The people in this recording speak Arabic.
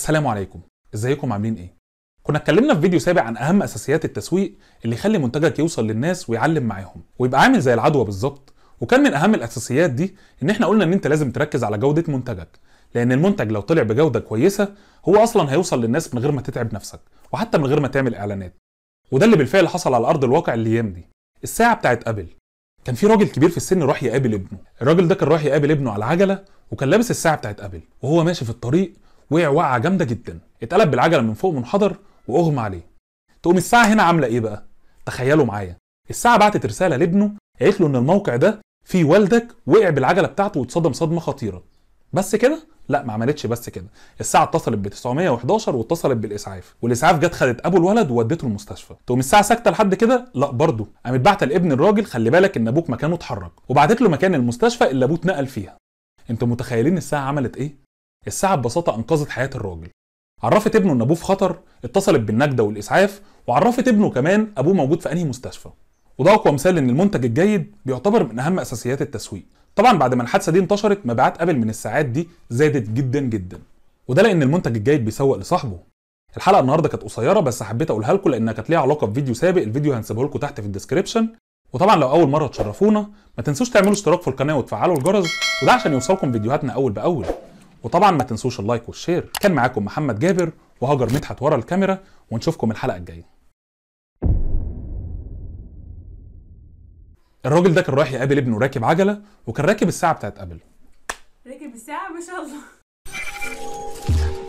السلام عليكم ازيكم عاملين ايه كنا اتكلمنا في فيديو سابق عن اهم اساسيات التسويق اللي يخلي منتجك يوصل للناس ويعلم معاهم ويبقى عامل زي العدوى بالظبط وكان من اهم الاساسيات دي ان احنا قلنا ان انت لازم تركز على جوده منتجك لان المنتج لو طلع بجوده كويسه هو اصلا هيوصل للناس من غير ما تتعب نفسك وحتى من غير ما تعمل اعلانات وده اللي بالفعل حصل على ارض الواقع الايام دي الساعه بتاعت ابل كان في راجل كبير في السن راح يقابل ابنه الراجل ده كان رايح يقابل ابنه على عجله وكان لابس الساعه بتاعت ابل وهو ماشي في الطريق وقع وقعه جامده جدا اتقلب بالعجله من فوق منحدر واغمى عليه تقوم الساعه هنا عامله ايه بقى تخيلوا معايا الساعه بعتت رساله لابنه قالت له ان الموقع ده فيه والدك وقع بالعجله بتاعته واتصدم صدمه خطيره بس كده لا ما عملتش بس كده الساعه اتصلت ب 911 واتصلت بالاسعاف والاسعاف جت خدت ابو الولد وودته المستشفى تقوم الساعه ساكته لحد كده لا برضه قامت بعت لابن الراجل خلي بالك ان ابوك مكانه اتحرك وبعتت له مكان المستشفى اللي ابوه اتنقل فيها انتوا متخيلين الساعه عملت ايه الساعة ببساطة أنقذت حياة الراجل عرفت ابنه ان ابوه في خطر اتصلت بالنجده والاسعاف وعرفت ابنه كمان ابوه موجود في انهي مستشفى وده اقوى مثال ان المنتج الجيد بيعتبر من اهم اساسيات التسويق طبعا بعد ما الحادثه دي انتشرت مبيعات ابل من الساعات دي زادت جدا جدا وده لان المنتج الجيد بيسوق لصاحبه الحلقه النهارده كانت قصيره بس حبيت اقولها لكم لانها كانت ليها علاقه بفيديو سابق الفيديو هنسيبه لكم تحت في الديسكربشن وطبعا لو اول مره تشرفونا ما تنسوش تعملوا اشتراك في القناه وتفعلوا الجرس وده عشان يوصلكم فيديوهاتنا اول باول وطبعا ما تنسوش اللايك والشير كان معاكم محمد جابر وهاجر مدحت ورا الكاميرا ونشوفكم الحلقه الجايه الراجل ده كان رايح يقابل ابنه راكب عجله وكان راكب الساعه بتاعت قبل راكب الساعه ما شاء الله